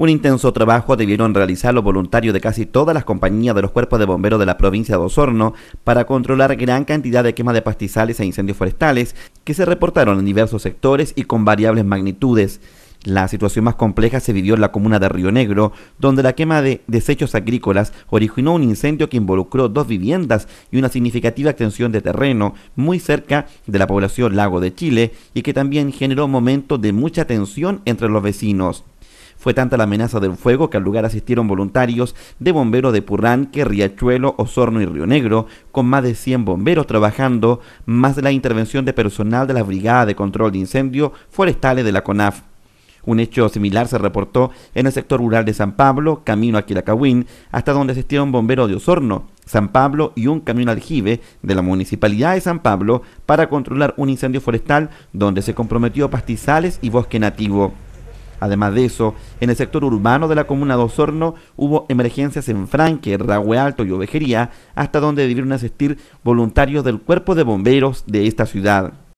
Un intenso trabajo debieron realizar los voluntarios de casi todas las compañías de los cuerpos de bomberos de la provincia de Osorno para controlar gran cantidad de quema de pastizales e incendios forestales que se reportaron en diversos sectores y con variables magnitudes. La situación más compleja se vivió en la comuna de Río Negro, donde la quema de desechos agrícolas originó un incendio que involucró dos viviendas y una significativa extensión de terreno muy cerca de la población Lago de Chile y que también generó momentos de mucha tensión entre los vecinos. Fue tanta la amenaza del fuego que al lugar asistieron voluntarios de bomberos de Purranque, Riachuelo, Osorno y Río Negro, con más de 100 bomberos trabajando, más la intervención de personal de la Brigada de control de incendios forestales de la CONAF. Un hecho similar se reportó en el sector rural de San Pablo, camino a Quilacahuín, hasta donde asistieron bomberos de Osorno, San Pablo y un camión aljibe de la Municipalidad de San Pablo para controlar un incendio forestal donde se comprometió pastizales y bosque nativo. Además de eso, en el sector urbano de la comuna de Osorno hubo emergencias en Franque, Ragüe Alto y Ovejería, hasta donde debieron asistir voluntarios del cuerpo de bomberos de esta ciudad.